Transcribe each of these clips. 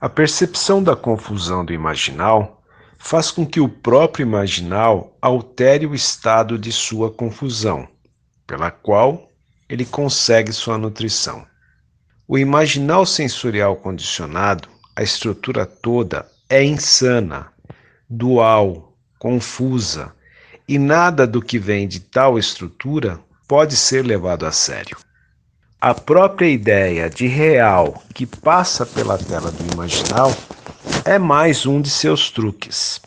A percepção da confusão do imaginal faz com que o próprio imaginal altere o estado de sua confusão, pela qual ele consegue sua nutrição. O imaginal sensorial condicionado, a estrutura toda, é insana, dual, confusa, e nada do que vem de tal estrutura pode ser levado a sério. A própria ideia de real que passa pela tela do imaginal é mais um de seus truques.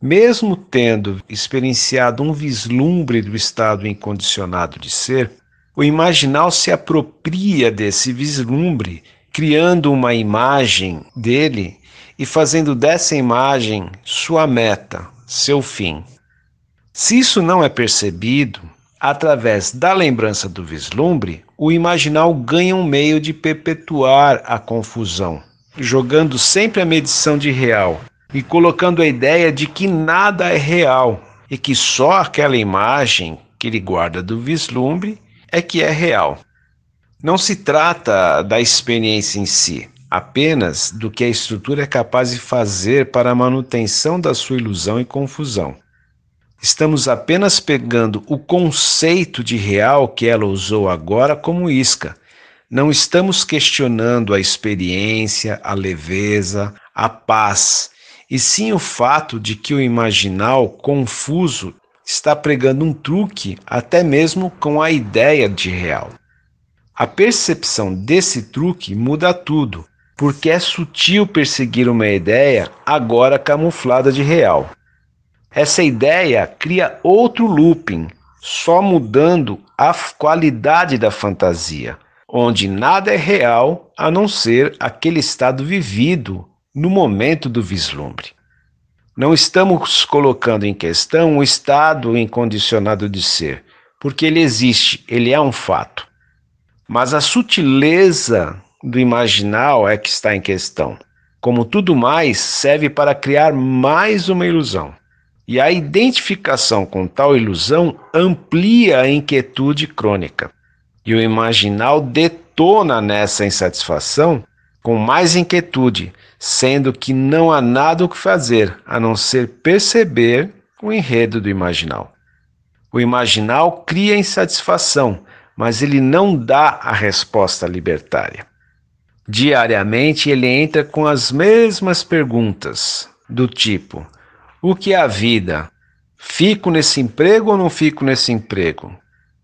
Mesmo tendo experienciado um vislumbre do estado incondicionado de ser, o imaginal se apropria desse vislumbre, criando uma imagem dele e fazendo dessa imagem sua meta, seu fim. Se isso não é percebido, Através da lembrança do vislumbre, o imaginal ganha um meio de perpetuar a confusão, jogando sempre a medição de real e colocando a ideia de que nada é real e que só aquela imagem que ele guarda do vislumbre é que é real. Não se trata da experiência em si, apenas do que a estrutura é capaz de fazer para a manutenção da sua ilusão e confusão. Estamos apenas pegando o conceito de real que ela usou agora como isca. Não estamos questionando a experiência, a leveza, a paz, e sim o fato de que o imaginal confuso está pregando um truque até mesmo com a ideia de real. A percepção desse truque muda tudo, porque é sutil perseguir uma ideia agora camuflada de real. Essa ideia cria outro looping, só mudando a qualidade da fantasia, onde nada é real a não ser aquele estado vivido no momento do vislumbre. Não estamos colocando em questão o estado incondicionado de ser, porque ele existe, ele é um fato. Mas a sutileza do imaginal é que está em questão. Como tudo mais, serve para criar mais uma ilusão. E a identificação com tal ilusão amplia a inquietude crônica. E o imaginal detona nessa insatisfação com mais inquietude, sendo que não há nada o que fazer a não ser perceber o enredo do imaginal. O imaginal cria insatisfação, mas ele não dá a resposta libertária. Diariamente ele entra com as mesmas perguntas, do tipo: o que é a vida? Fico nesse emprego ou não fico nesse emprego?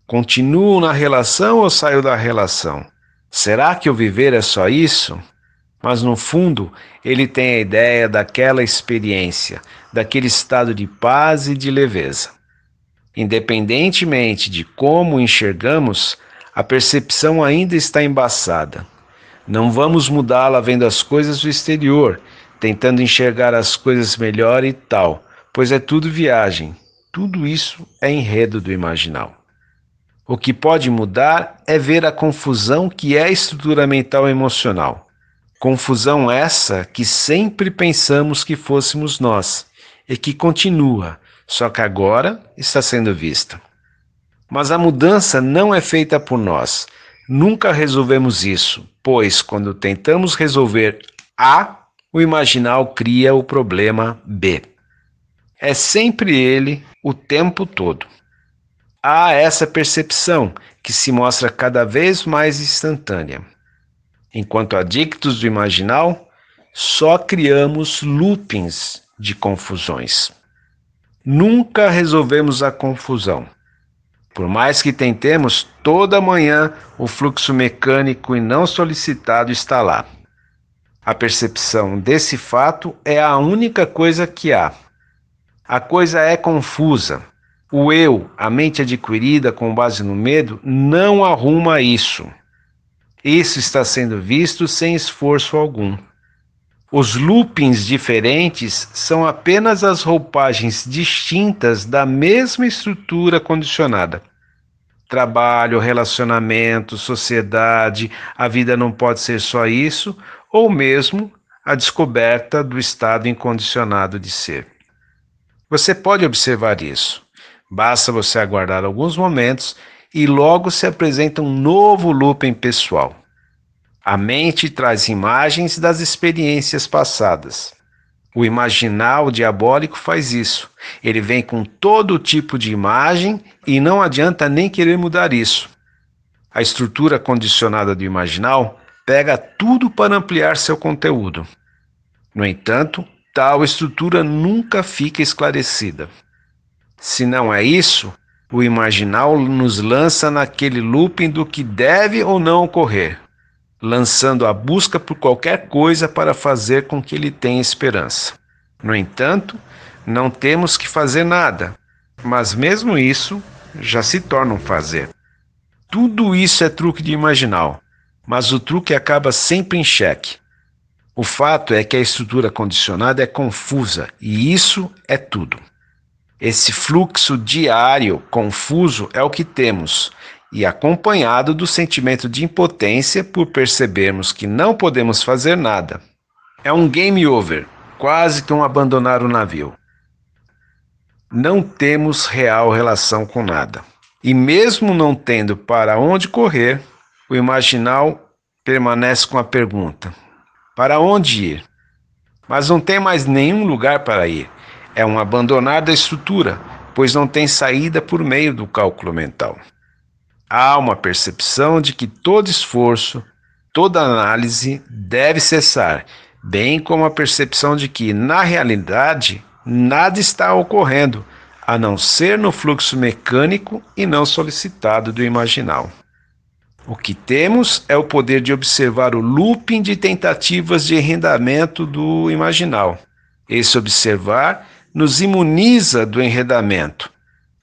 Continuo na relação ou saio da relação? Será que o viver é só isso? Mas no fundo, ele tem a ideia daquela experiência, daquele estado de paz e de leveza. Independentemente de como enxergamos, a percepção ainda está embaçada. Não vamos mudá-la vendo as coisas do exterior, tentando enxergar as coisas melhor e tal, pois é tudo viagem. Tudo isso é enredo do imaginal. O que pode mudar é ver a confusão que é a estrutura mental emocional. Confusão essa que sempre pensamos que fôssemos nós e que continua, só que agora está sendo vista. Mas a mudança não é feita por nós. Nunca resolvemos isso, pois quando tentamos resolver A, o imaginal cria o problema B. É sempre ele o tempo todo. Há essa percepção que se mostra cada vez mais instantânea. Enquanto adictos do imaginal, só criamos loopings de confusões. Nunca resolvemos a confusão. Por mais que tentemos, toda manhã o fluxo mecânico e não solicitado está lá. A percepção desse fato é a única coisa que há. A coisa é confusa. O eu, a mente adquirida com base no medo, não arruma isso. Isso está sendo visto sem esforço algum. Os loopings diferentes são apenas as roupagens distintas da mesma estrutura condicionada. Trabalho, relacionamento, sociedade, a vida não pode ser só isso, ou mesmo a descoberta do estado incondicionado de ser. Você pode observar isso. Basta você aguardar alguns momentos e logo se apresenta um novo looping pessoal. A mente traz imagens das experiências passadas. O imaginal diabólico faz isso. Ele vem com todo tipo de imagem e não adianta nem querer mudar isso. A estrutura condicionada do imaginal pega tudo para ampliar seu conteúdo. No entanto, tal estrutura nunca fica esclarecida. Se não é isso, o imaginal nos lança naquele looping do que deve ou não ocorrer, lançando a busca por qualquer coisa para fazer com que ele tenha esperança. No entanto, não temos que fazer nada, mas mesmo isso já se torna um fazer. Tudo isso é truque de imaginal mas o truque acaba sempre em xeque. O fato é que a estrutura condicionada é confusa e isso é tudo. Esse fluxo diário confuso é o que temos e acompanhado do sentimento de impotência por percebermos que não podemos fazer nada. É um game over, quase que um abandonar o navio. Não temos real relação com nada. E mesmo não tendo para onde correr, o imaginal permanece com a pergunta: para onde ir? Mas não tem mais nenhum lugar para ir. É uma abandonada estrutura, pois não tem saída por meio do cálculo mental. Há uma percepção de que todo esforço, toda análise deve cessar, bem como a percepção de que, na realidade, nada está ocorrendo, a não ser no fluxo mecânico e não solicitado do imaginal. O que temos é o poder de observar o looping de tentativas de enredamento do imaginal. Esse observar nos imuniza do enredamento.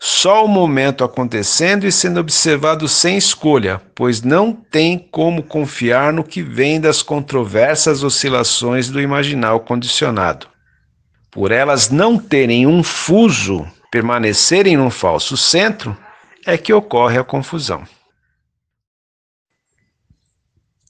Só o momento acontecendo e sendo observado sem escolha, pois não tem como confiar no que vem das controversas oscilações do imaginal condicionado. Por elas não terem um fuso, permanecerem num falso centro, é que ocorre a confusão.